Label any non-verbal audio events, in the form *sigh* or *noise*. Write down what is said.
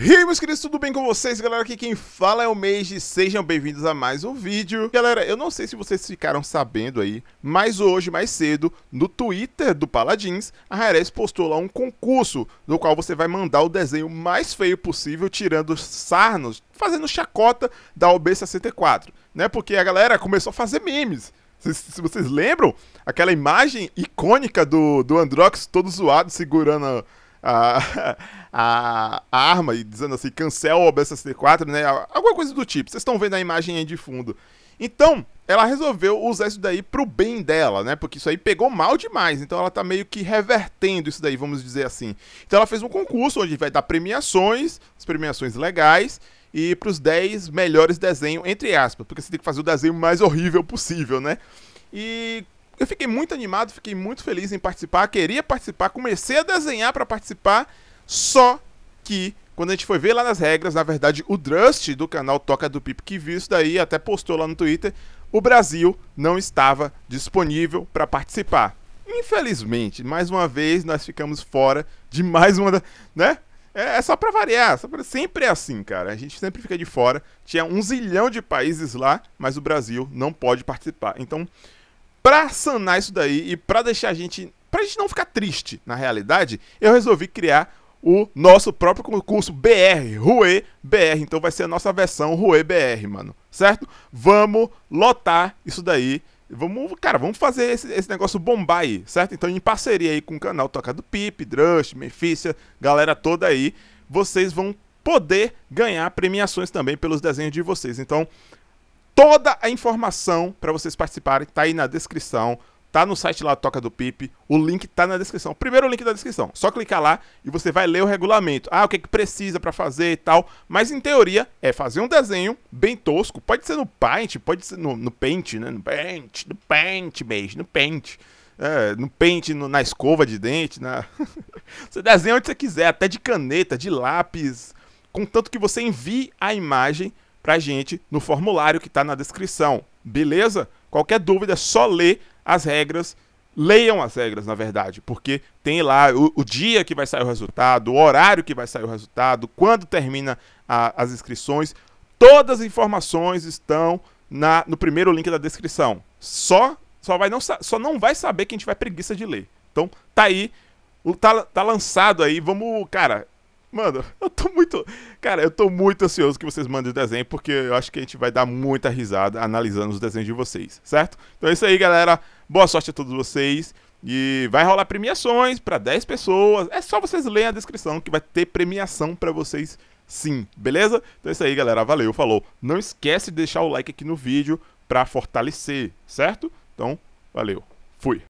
E aí, meus queridos, tudo bem com vocês? Galera, aqui quem fala é o Meiji, sejam bem-vindos a mais um vídeo. Galera, eu não sei se vocês ficaram sabendo aí, mas hoje, mais cedo, no Twitter do Paladins, a Rares postou lá um concurso no qual você vai mandar o desenho mais feio possível, tirando sarnos, fazendo chacota da OB64, né? Porque a galera começou a fazer memes. Se vocês lembram, aquela imagem icônica do, do Androx todo zoado segurando... A a, *laughs* a, a arma e dizendo assim, cancela o OBS-64, né? Alguma coisa do tipo. Vocês estão vendo a imagem aí de fundo. Então, ela resolveu usar isso daí pro bem dela, né? Porque isso aí pegou mal demais. Então ela tá meio que revertendo isso daí, vamos dizer assim. Então ela fez um concurso onde vai dar premiações, as premiações legais, e pros 10 melhores desenhos, entre aspas. Porque você tem que fazer o desenho mais horrível possível, né? E eu fiquei muito animado, fiquei muito feliz em participar, queria participar, comecei a desenhar para participar, só que quando a gente foi ver lá nas regras, na verdade, o Drust do canal Toca do Pip que viu isso daí, até postou lá no Twitter, o Brasil não estava disponível para participar. Infelizmente, mais uma vez nós ficamos fora de mais uma, da, né? É, é, só para variar, só pra... sempre é assim, cara. A gente sempre fica de fora. Tinha um zilhão de países lá, mas o Brasil não pode participar. Então, Pra sanar isso daí e pra deixar a gente. pra gente não ficar triste na realidade, eu resolvi criar o nosso próprio concurso BR, Rue BR. Então vai ser a nossa versão Rue BR, mano. Certo? Vamos lotar isso daí. Vamos, cara, vamos fazer esse, esse negócio bombar aí, certo? Então, em parceria aí com o canal Toca do Pip, Drush, Mefícia, galera toda aí, vocês vão poder ganhar premiações também pelos desenhos de vocês. Então, toda a informação para vocês participarem tá aí na descrição, tá no site lá Toca do Pipe, o link tá na descrição. Primeiro link da descrição. Só clicar lá e você vai ler o regulamento. Ah, o que é que precisa para fazer e tal. Mas em teoria é fazer um desenho bem tosco, pode ser no Paint, pode ser no, no Paint, né? No Paint, no Paint mesmo, no Paint. É, no pente, na escova de dente, na... *laughs* você desenha onde você quiser, até de caneta, de lápis, contanto que você envie a imagem pra gente no formulário que está na descrição, beleza? Qualquer dúvida é só ler as regras leiam as regras, na verdade, porque tem lá o, o, dia que vai sair o resultado, o horário que vai sair o resultado, quando termina a, as inscrições. Todas as informações estão na, no primeiro link da descrição. Só só, vai não, só não vai saber quem tiver preguiça de ler. Então, tá aí, tá, tá lançado aí, vamos, cara, Mano, eu tô muito. Cara, eu tô muito ansioso que vocês mandem o desenho, porque eu acho que a gente vai dar muita risada analisando os desenhos de vocês, certo? Então é isso aí, galera. Boa sorte a todos vocês. E vai rolar premiações para 10 pessoas. É só vocês lerem a descrição que vai ter premiação para vocês sim, beleza? Então é isso aí, galera. Valeu, falou. Não esquece de deixar o like aqui no vídeo para fortalecer, certo? Então, valeu. Fui.